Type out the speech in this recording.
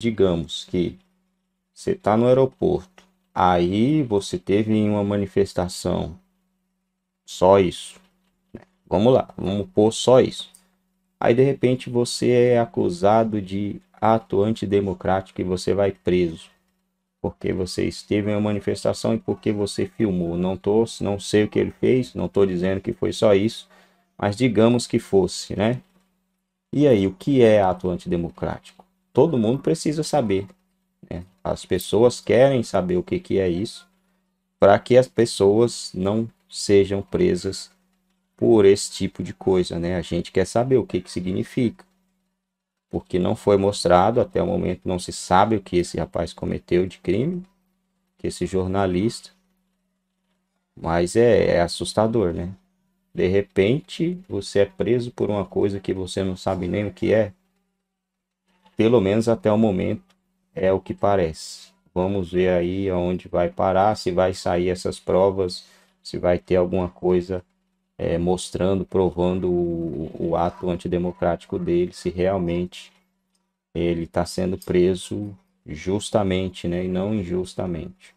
digamos que você está no aeroporto, aí você teve uma manifestação, só isso. Né? Vamos lá, vamos pôr só isso. Aí de repente você é acusado de ato antidemocrático e você vai preso. Porque você esteve em uma manifestação e porque você filmou. Não, tô, não sei o que ele fez, não estou dizendo que foi só isso, mas digamos que fosse, né? E aí, o que é ato antidemocrático? todo mundo precisa saber. Né? As pessoas querem saber o que, que é isso, para que as pessoas não sejam presas por esse tipo de coisa. Né? A gente quer saber o que, que significa, porque não foi mostrado até o momento, não se sabe o que esse rapaz cometeu de crime, que esse jornalista. Mas é, é assustador, né? De repente, você é preso por uma coisa que você não sabe nem o que é pelo menos até o momento é o que parece. Vamos ver aí aonde vai parar, se vai sair essas provas, se vai ter alguma coisa é, mostrando, provando o, o ato antidemocrático dele, se realmente ele está sendo preso justamente, né, e não injustamente.